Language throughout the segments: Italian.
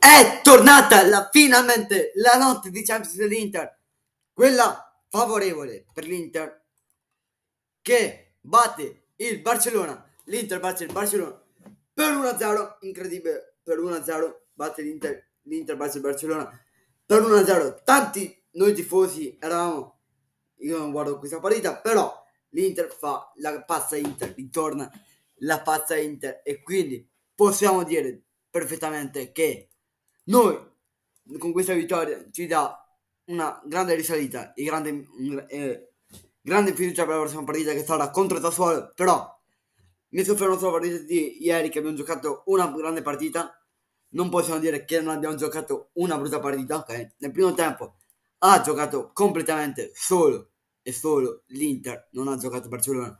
È tornata la, finalmente la notte di Champions dell'Inter, quella favorevole per l'Inter, che batte il Barcellona. L'Inter batte il Barcellona per 1-0, incredibile, per 1-0 batte l'Inter, l'Inter batte il Barcellona per 1-0. Tanti noi tifosi eravamo, io non guardo questa partita, però l'Inter fa la pazza Inter, ritorna la pazza Inter e quindi possiamo dire perfettamente che noi con questa vittoria ci dà una grande risalita e grande, eh, grande fiducia per la prossima partita che sarà contro il Sassuolo, però mi soffermo sulla partita di ieri che abbiamo giocato una grande partita, non possiamo dire che non abbiamo giocato una brutta partita, ok? Nel primo tempo ha giocato completamente solo e solo l'Inter, non ha giocato Barcellona,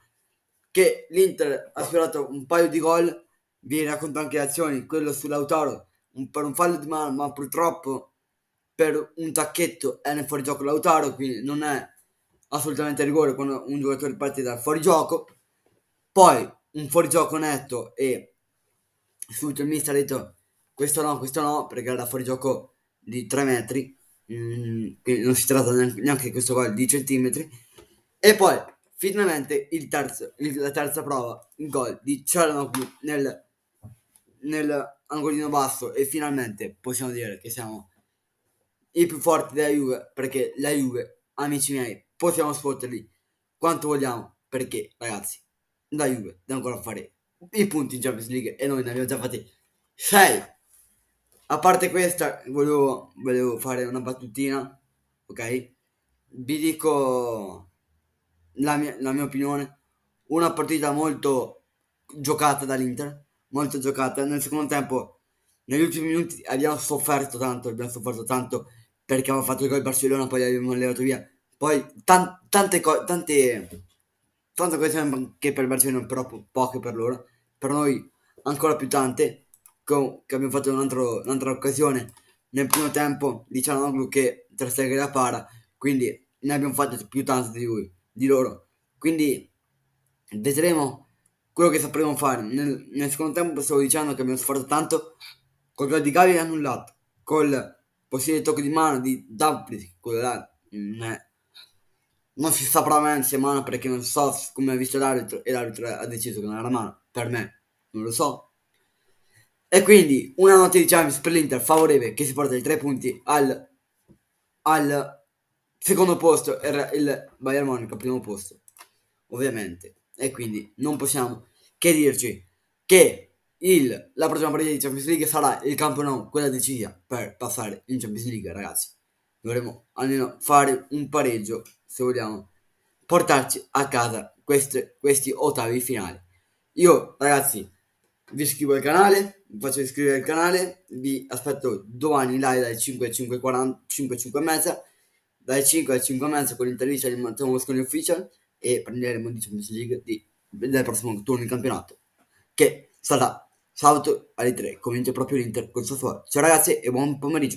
che l'Inter ha sperato un paio di gol, vi racconto anche le azioni, quello sull'Autaro per un fallo di mano, ma purtroppo per un tacchetto è nel fuorigioco Lautaro, quindi non è assolutamente rigore quando un giocatore parte dal fuorigioco. Poi un fuorigioco netto e subito il mister ha detto questo no, questo no, perché era fuorigioco di 3 metri, mm, quindi non si tratta neanche, di questo qua di centimetri. E poi finalmente il terzo, il, la terza prova, il gol di Cialanoglu nel nell'angolino basso e finalmente possiamo dire che siamo i più forti della Juve perché la Juve, amici miei, possiamo sfotterli quanto vogliamo perché ragazzi, la Juve deve ancora fare i punti in Champions League e noi ne abbiamo già fatti 6. A parte questa, volevo, volevo fare una battutina, ok? Vi dico la mia, la mia opinione. Una partita molto giocata dall'Inter, molte giocate. Nel secondo tempo, negli ultimi minuti abbiamo sofferto tanto, abbiamo sofferto tanto perché abbiamo fatto il gol Barcellona, poi abbiamo levato via. Poi tan- tante cose, tante, tante cose anche per Barcellona, però po- poche per loro. Per noi ancora più tante, con- che abbiamo fatto un altro, un'altra occasione. Nel primo tempo, diciamo che Ter Stegen la para, quindi ne abbiamo fatte più tante di lui, di loro. Quindi vedremo quello che sapremo fare. Nel, nel, secondo tempo stavo dicendo che abbiamo sforzato tanto col gol di Gavi annullato, col possibile tocco di mano di Dumfries, quello là ne, mm, eh, non si saprà mai se è mano perché non so come ha visto l'arbitro e l'arbitro ha deciso che non era mano, per me, non lo so. E quindi una notte di Champions per l'Inter favorevole che si porta i tre punti al, al secondo posto, era il Bayern Monaco primo posto, ovviamente. E quindi non possiamo che dirci che il, la prossima partita di Champions League sarà il campionato, quella decisa per passare in Champions League, ragazzi. Dovremo almeno fare un pareggio se vogliamo portarci a casa queste, questi ottavi finali. Io, ragazzi, vi iscrivo al canale, vi faccio iscrivere al canale, vi aspetto domani live dalle 5 alle 5, 40, 5, 5 e mezza, dalle 5 alle 5 e mezza con l'intervista di Matteo Moscone Official, e prenderemo di Champions League di, il prossimo turno di campionato, che sarà sabato alle 3. Comincia proprio l'Inter con Sassuolo. Ciao ragazzi e buon pomeriggio.